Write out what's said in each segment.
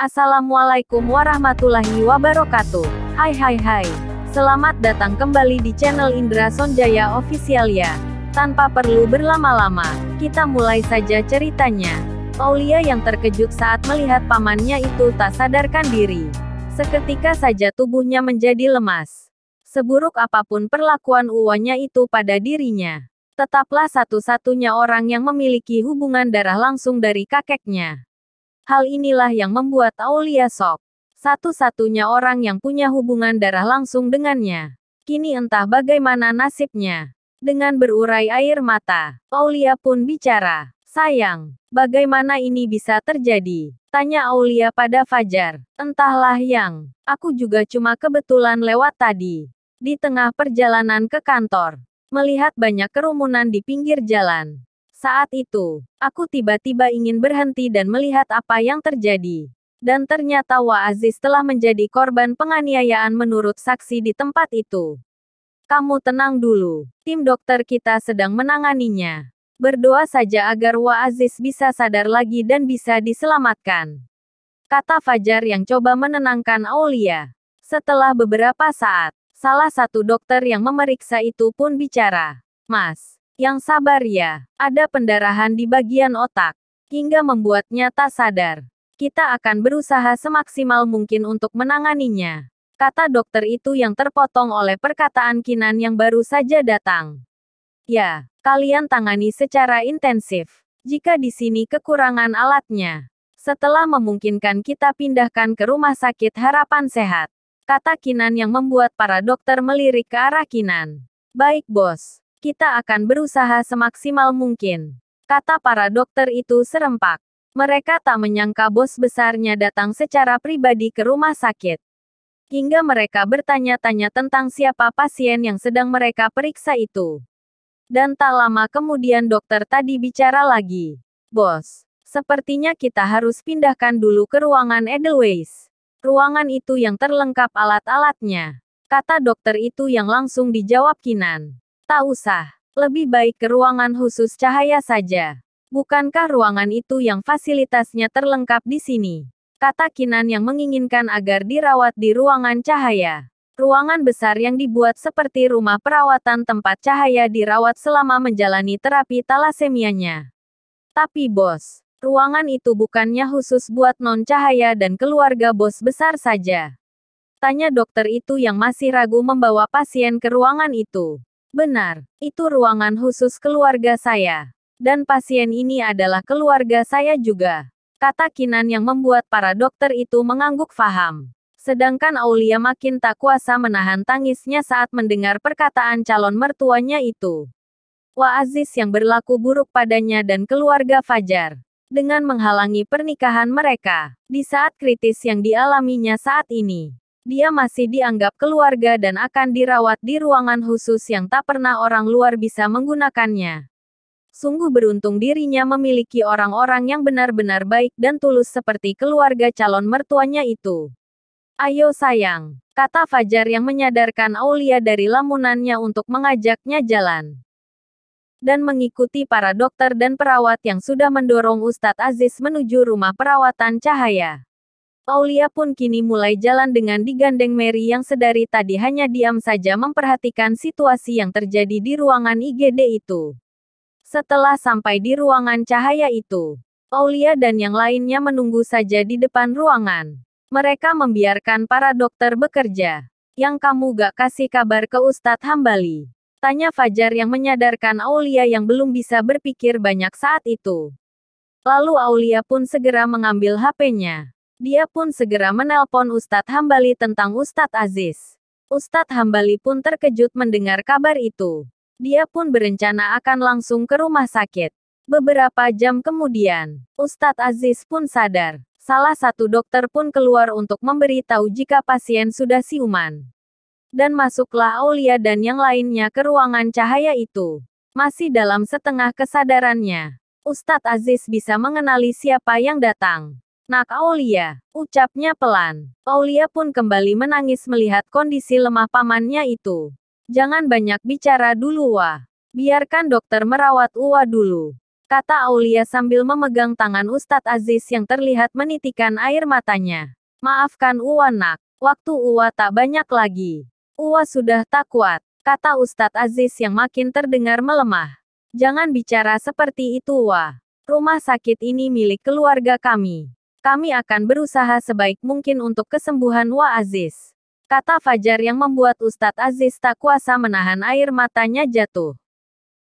Assalamualaikum warahmatullahi wabarakatuh. Hai hai hai. Selamat datang kembali di channel Indra Sonjaya Official ya. Tanpa perlu berlama-lama, kita mulai saja ceritanya. Aulia yang terkejut saat melihat pamannya itu tak sadarkan diri. Seketika saja tubuhnya menjadi lemas. Seburuk apapun perlakuan uwanya itu pada dirinya tetaplah satu-satunya orang yang memiliki hubungan darah langsung dari kakeknya. Hal inilah yang membuat Aulia sok Satu-satunya orang yang punya hubungan darah langsung dengannya. Kini entah bagaimana nasibnya. Dengan berurai air mata, Aulia pun bicara. Sayang, bagaimana ini bisa terjadi? Tanya Aulia pada Fajar. Entahlah yang, aku juga cuma kebetulan lewat tadi. Di tengah perjalanan ke kantor, melihat banyak kerumunan di pinggir jalan. Saat itu, aku tiba-tiba ingin berhenti dan melihat apa yang terjadi. Dan ternyata Wa Aziz telah menjadi korban penganiayaan menurut saksi di tempat itu. Kamu tenang dulu, tim dokter kita sedang menanganinya. Berdoa saja agar Wa Aziz bisa sadar lagi dan bisa diselamatkan. Kata Fajar yang coba menenangkan Aulia. Setelah beberapa saat, salah satu dokter yang memeriksa itu pun bicara. Mas, yang sabar ya, ada pendarahan di bagian otak, hingga membuatnya tak sadar. Kita akan berusaha semaksimal mungkin untuk menanganinya. Kata dokter itu yang terpotong oleh perkataan Kinan yang baru saja datang. Ya, kalian tangani secara intensif. Jika di sini kekurangan alatnya. Setelah memungkinkan kita pindahkan ke rumah sakit harapan sehat. Kata Kinan yang membuat para dokter melirik ke arah Kinan. Baik bos, kita akan berusaha semaksimal mungkin. Kata para dokter itu serempak. Mereka tak menyangka bos besarnya datang secara pribadi ke rumah sakit. Hingga mereka bertanya-tanya tentang siapa pasien yang sedang mereka periksa itu. Dan tak lama kemudian dokter tadi bicara lagi. Bos, sepertinya kita harus pindahkan dulu ke ruangan Edelweiss. Ruangan itu yang terlengkap alat-alatnya. Kata dokter itu yang langsung dijawab Kinan. Tak usah. Lebih baik ke ruangan khusus cahaya saja. Bukankah ruangan itu yang fasilitasnya terlengkap di sini? Kata Kinan yang menginginkan agar dirawat di ruangan cahaya. Ruangan besar yang dibuat seperti rumah perawatan tempat cahaya dirawat selama menjalani terapi talasemianya. Tapi bos, ruangan itu bukannya khusus buat non cahaya dan keluarga bos besar saja. Tanya dokter itu yang masih ragu membawa pasien ke ruangan itu. Benar, itu ruangan khusus keluarga saya. Dan pasien ini adalah keluarga saya juga. Kata Kinan yang membuat para dokter itu mengangguk faham. Sedangkan Aulia makin tak kuasa menahan tangisnya saat mendengar perkataan calon mertuanya itu. Wa Aziz yang berlaku buruk padanya dan keluarga Fajar. Dengan menghalangi pernikahan mereka. Di saat kritis yang dialaminya saat ini. Dia masih dianggap keluarga dan akan dirawat di ruangan khusus yang tak pernah orang luar bisa menggunakannya. Sungguh beruntung dirinya memiliki orang-orang yang benar-benar baik dan tulus seperti keluarga calon mertuanya itu. Ayo sayang, kata Fajar yang menyadarkan Aulia dari lamunannya untuk mengajaknya jalan. Dan mengikuti para dokter dan perawat yang sudah mendorong Ustadz Aziz menuju rumah perawatan cahaya. Aulia pun kini mulai jalan dengan digandeng Mary yang sedari tadi hanya diam saja memperhatikan situasi yang terjadi di ruangan IGD itu. Setelah sampai di ruangan cahaya itu, Aulia dan yang lainnya menunggu saja di depan ruangan. Mereka membiarkan para dokter bekerja. Yang kamu gak kasih kabar ke Ustadz Hambali? Tanya Fajar yang menyadarkan Aulia yang belum bisa berpikir banyak saat itu. Lalu Aulia pun segera mengambil HP-nya. Dia pun segera menelpon Ustadz Hambali tentang Ustadz Aziz. Ustadz Hambali pun terkejut mendengar kabar itu. Dia pun berencana akan langsung ke rumah sakit. Beberapa jam kemudian, Ustadz Aziz pun sadar. Salah satu dokter pun keluar untuk memberitahu jika pasien sudah siuman. Dan masuklah Aulia dan yang lainnya ke ruangan cahaya itu. Masih dalam setengah kesadarannya, Ustadz Aziz bisa mengenali siapa yang datang. Nak nah, Aulia, ucapnya pelan. Aulia pun kembali menangis melihat kondisi lemah pamannya itu. Jangan banyak bicara dulu Wah. Biarkan dokter merawat Uwa dulu. Kata Aulia sambil memegang tangan Ustadz Aziz yang terlihat menitikan air matanya. Maafkan Uwa nak, waktu Uwa tak banyak lagi. Uwa sudah tak kuat, kata Ustadz Aziz yang makin terdengar melemah. Jangan bicara seperti itu Wah. Rumah sakit ini milik keluarga kami. Kami akan berusaha sebaik mungkin untuk kesembuhan Wa Aziz. Kata Fajar yang membuat Ustadz Aziz tak kuasa menahan air matanya jatuh.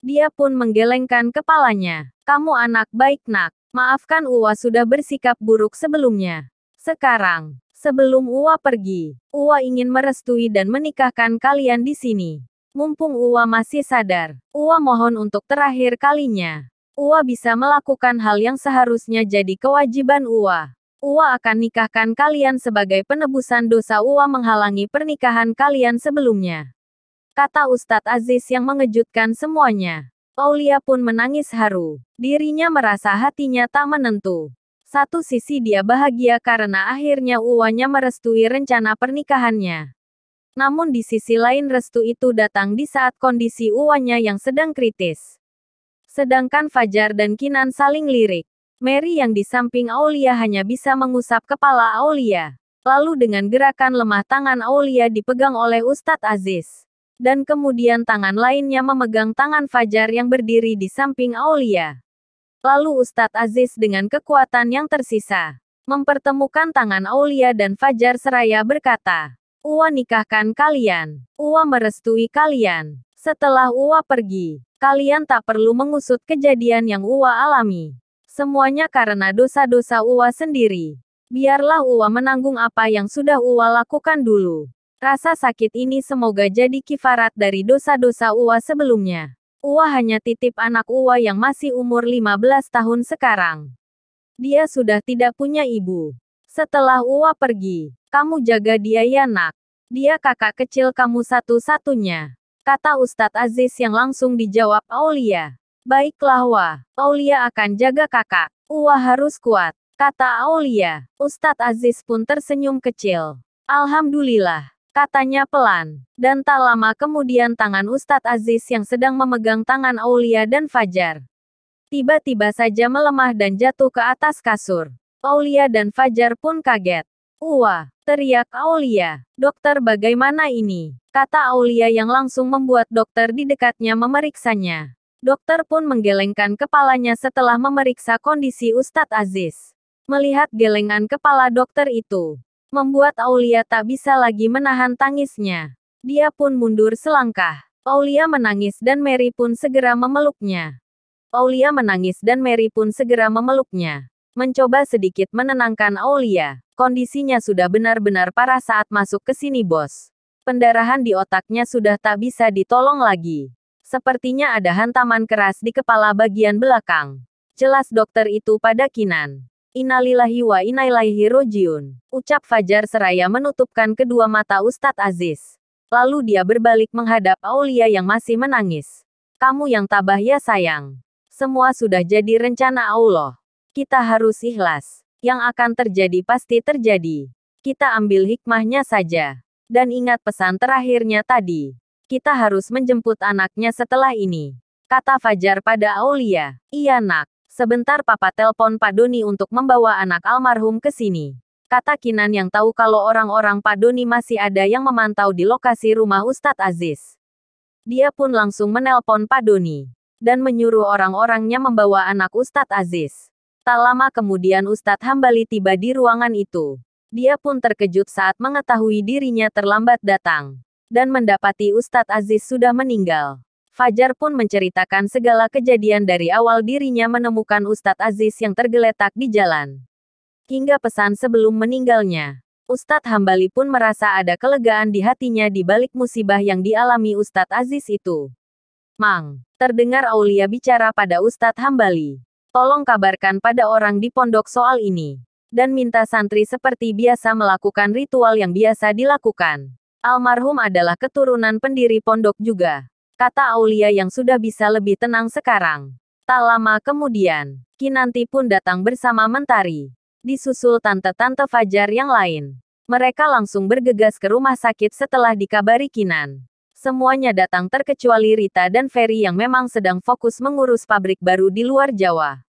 Dia pun menggelengkan kepalanya. Kamu anak baik nak. Maafkan Uwa sudah bersikap buruk sebelumnya. Sekarang, sebelum Uwa pergi, Uwa ingin merestui dan menikahkan kalian di sini. Mumpung Uwa masih sadar, Uwa mohon untuk terakhir kalinya. Ua bisa melakukan hal yang seharusnya jadi kewajiban Ua. Uwa akan nikahkan kalian sebagai penebusan dosa Ua menghalangi pernikahan kalian sebelumnya. Kata Ustadz Aziz yang mengejutkan semuanya. Aulia pun menangis haru. Dirinya merasa hatinya tak menentu. Satu sisi dia bahagia karena akhirnya Uwanya merestui rencana pernikahannya. Namun di sisi lain restu itu datang di saat kondisi Uwanya yang sedang kritis. Sedangkan Fajar dan Kinan saling lirik. Mary yang di samping Aulia hanya bisa mengusap kepala Aulia. Lalu dengan gerakan lemah tangan Aulia dipegang oleh Ustadz Aziz. Dan kemudian tangan lainnya memegang tangan Fajar yang berdiri di samping Aulia. Lalu Ustadz Aziz dengan kekuatan yang tersisa. Mempertemukan tangan Aulia dan Fajar seraya berkata, Uwa nikahkan kalian. Uwa merestui kalian. Setelah Uwa pergi, kalian tak perlu mengusut kejadian yang Uwa alami. Semuanya karena dosa-dosa Uwa sendiri. Biarlah Uwa menanggung apa yang sudah Uwa lakukan dulu. Rasa sakit ini semoga jadi kifarat dari dosa-dosa Uwa sebelumnya. Uwa hanya titip anak Uwa yang masih umur 15 tahun sekarang. Dia sudah tidak punya ibu. Setelah Uwa pergi, kamu jaga dia ya nak. Dia kakak kecil kamu satu-satunya kata Ustadz Aziz yang langsung dijawab Aulia. Baiklah Wah, Aulia akan jaga kakak. Wah harus kuat, kata Aulia. Ustadz Aziz pun tersenyum kecil. Alhamdulillah, katanya pelan. Dan tak lama kemudian tangan Ustadz Aziz yang sedang memegang tangan Aulia dan Fajar. Tiba-tiba saja melemah dan jatuh ke atas kasur. Aulia dan Fajar pun kaget. Wah, teriak Aulia. Dokter bagaimana ini? Kata Aulia yang langsung membuat dokter di dekatnya memeriksanya. Dokter pun menggelengkan kepalanya setelah memeriksa kondisi Ustadz Aziz. Melihat gelengan kepala dokter itu, membuat Aulia tak bisa lagi menahan tangisnya. Dia pun mundur selangkah. Aulia menangis dan Mary pun segera memeluknya. Aulia menangis dan Mary pun segera memeluknya. Mencoba sedikit menenangkan Aulia. Kondisinya sudah benar-benar parah saat masuk ke sini, bos. Pendarahan di otaknya sudah tak bisa ditolong lagi. Sepertinya ada hantaman keras di kepala bagian belakang. Jelas dokter itu pada Kinan. Inalillahi wa inailahi rojiun. Ucap Fajar seraya menutupkan kedua mata Ustadz Aziz. Lalu dia berbalik menghadap Aulia yang masih menangis. Kamu yang tabah ya sayang. Semua sudah jadi rencana Allah. Kita harus ikhlas. Yang akan terjadi pasti terjadi. Kita ambil hikmahnya saja. Dan ingat pesan terakhirnya tadi. Kita harus menjemput anaknya setelah ini. Kata Fajar pada Aulia. Iya nak. Sebentar papa telpon Pak Doni untuk membawa anak almarhum ke sini. Kata Kinan yang tahu kalau orang-orang Pak Doni masih ada yang memantau di lokasi rumah Ustadz Aziz. Dia pun langsung menelpon Pak Doni dan menyuruh orang-orangnya membawa anak Ustadz Aziz. Tak lama kemudian Ustadz Hambali tiba di ruangan itu. Dia pun terkejut saat mengetahui dirinya terlambat datang. Dan mendapati Ustadz Aziz sudah meninggal. Fajar pun menceritakan segala kejadian dari awal dirinya menemukan Ustadz Aziz yang tergeletak di jalan. Hingga pesan sebelum meninggalnya. Ustadz Hambali pun merasa ada kelegaan di hatinya di balik musibah yang dialami Ustadz Aziz itu. Mang, terdengar Aulia bicara pada Ustadz Hambali. Tolong kabarkan pada orang di pondok soal ini. Dan minta santri seperti biasa melakukan ritual yang biasa dilakukan. Almarhum adalah keturunan pendiri pondok juga. Kata Aulia yang sudah bisa lebih tenang sekarang. Tak lama kemudian, Kinanti pun datang bersama Mentari. Disusul tante-tante Fajar yang lain. Mereka langsung bergegas ke rumah sakit setelah dikabari Kinan. Semuanya datang terkecuali Rita dan Ferry yang memang sedang fokus mengurus pabrik baru di luar Jawa.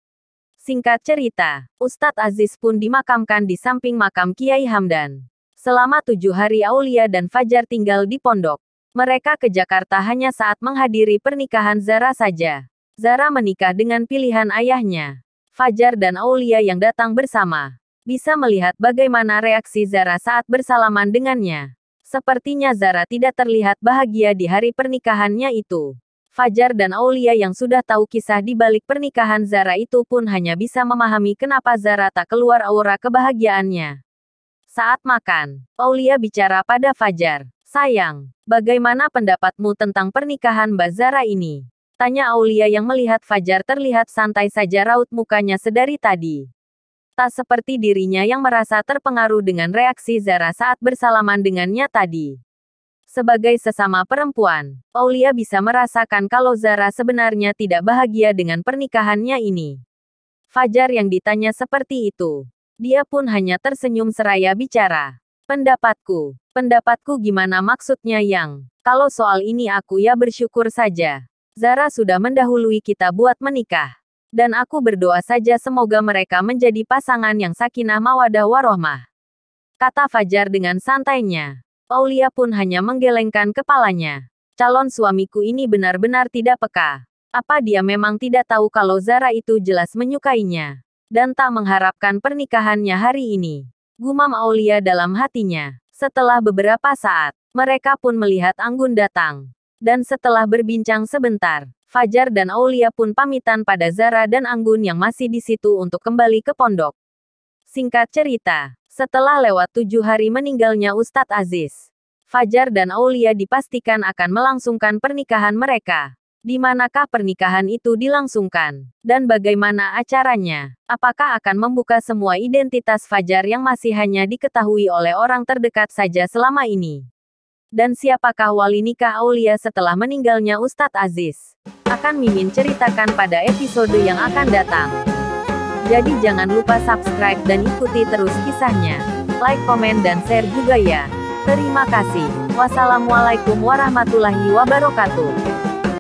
Singkat cerita, Ustadz Aziz pun dimakamkan di samping makam Kiai Hamdan. Selama tujuh hari Aulia dan Fajar tinggal di pondok. Mereka ke Jakarta hanya saat menghadiri pernikahan Zara saja. Zara menikah dengan pilihan ayahnya. Fajar dan Aulia yang datang bersama. Bisa melihat bagaimana reaksi Zara saat bersalaman dengannya. Sepertinya Zara tidak terlihat bahagia di hari pernikahannya itu. Fajar dan Aulia yang sudah tahu kisah di balik pernikahan Zara itu pun hanya bisa memahami kenapa Zara tak keluar aura kebahagiaannya. Saat makan, Aulia bicara pada Fajar. Sayang, bagaimana pendapatmu tentang pernikahan Mbak Zara ini? Tanya Aulia yang melihat Fajar terlihat santai saja raut mukanya sedari tadi. Tak seperti dirinya yang merasa terpengaruh dengan reaksi Zara saat bersalaman dengannya tadi. Sebagai sesama perempuan, Aulia bisa merasakan kalau Zara sebenarnya tidak bahagia dengan pernikahannya ini. Fajar yang ditanya seperti itu. Dia pun hanya tersenyum seraya bicara. Pendapatku, pendapatku gimana maksudnya yang? Kalau soal ini aku ya bersyukur saja. Zara sudah mendahului kita buat menikah. Dan aku berdoa saja semoga mereka menjadi pasangan yang sakinah mawadah warohmah. Kata Fajar dengan santainya. Aulia pun hanya menggelengkan kepalanya. Calon suamiku ini benar-benar tidak peka. Apa dia memang tidak tahu kalau Zara itu jelas menyukainya? Dan tak mengharapkan pernikahannya hari ini. Gumam Aulia dalam hatinya. Setelah beberapa saat, mereka pun melihat Anggun datang dan setelah berbincang sebentar, Fajar dan Aulia pun pamitan pada Zara dan Anggun yang masih di situ untuk kembali ke pondok. Singkat cerita, setelah lewat tujuh hari meninggalnya Ustadz Aziz, Fajar dan Aulia dipastikan akan melangsungkan pernikahan mereka. Di manakah pernikahan itu dilangsungkan? Dan bagaimana acaranya? Apakah akan membuka semua identitas Fajar yang masih hanya diketahui oleh orang terdekat saja selama ini? dan siapakah wali nikah Aulia setelah meninggalnya Ustadz Aziz. Akan Mimin ceritakan pada episode yang akan datang. Jadi jangan lupa subscribe dan ikuti terus kisahnya. Like, komen, dan share juga ya. Terima kasih. Wassalamualaikum warahmatullahi wabarakatuh.